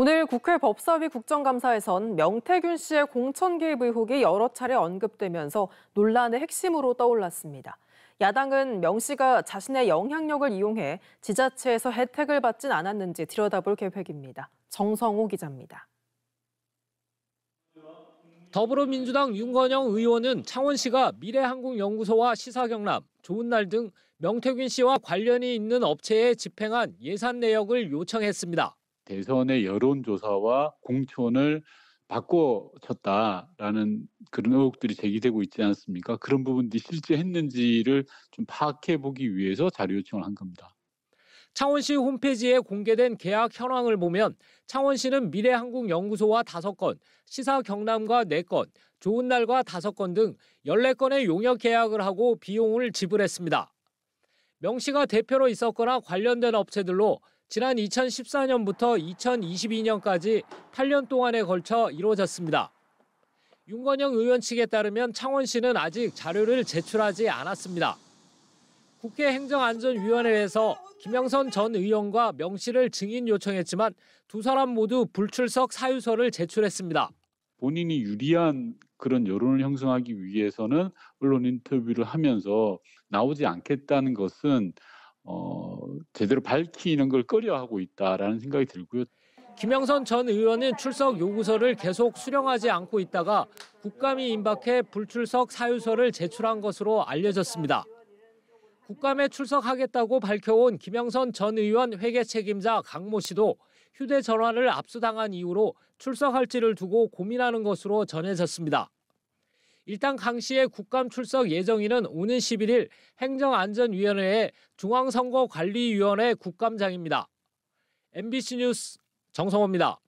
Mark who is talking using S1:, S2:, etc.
S1: 오늘 국회 법사위 국정감사에선 명태균 씨의 공천 개입 의혹이 여러 차례 언급되면서 논란의 핵심으로 떠올랐습니다. 야당은 명 씨가 자신의 영향력을 이용해 지자체에서 혜택을 받진 않았는지 들여다볼 계획입니다. 정성호 기자입니다.
S2: 더불어민주당 윤건영 의원은 창원씨가 미래한국연구소와 시사경남, 좋은날 등 명태균 씨와 관련이 있는 업체에 집행한 예산 내역을 요청했습니다. 대선의
S3: 여론조사와 공천을 바꿔쳤다라는 그런 의혹들이 제기되고 있지 않습니까? 그런 부분들이 실제 했는지를 좀 파악해 보기 위해서 자료 요청을 한 겁니다.
S2: 창원시 홈페이지에 공개된 계약 현황을 보면 창원시는 미래한국연구소와 5건, 시사 경남과 4건, 좋은 날과 5건 등 14건의 용역 계약을 하고 비용을 지불했습니다. 명시가 대표로 있었거나 관련된 업체들로 지난 2014년부터 2022년까지 8년 동안에 걸쳐 이루어졌습니다. 윤건영 의원 측에 따르면 창원시는 아직 자료를 제출하지 않았습니다. 국회 행정안전위원회에서 김영선 전 의원과 명시를 증인 요청했지만 두 사람 모두 불출석 사유서를 제출했습니다. 본인이 유리한
S3: 그런 여론을 형성하기 위해서는 언론 인터뷰를 하면서 나오지 않겠다는 것은
S2: 어, 제대로 밝히는 걸 꺼려하고 있다라는 생각이 들고요. 김영선 전 의원은 출석 요구서를 계속 수령하지 않고 있다가 국감이 임박해 불출석 사유서를 제출한 것으로 알려졌습니다. 국감에 출석하겠다고 밝혀온 김영선 전 의원 회계 책임자 강모 씨도 휴대전화를 압수당한 이후로 출석할지를 두고 고민하는 것으로 전해졌습니다. 일단 강 씨의 국감 출석 예정일은 오는 11일 행정안전위원회의 중앙선거관리위원회 국감장입니다. MBC 뉴스 정성호입니다.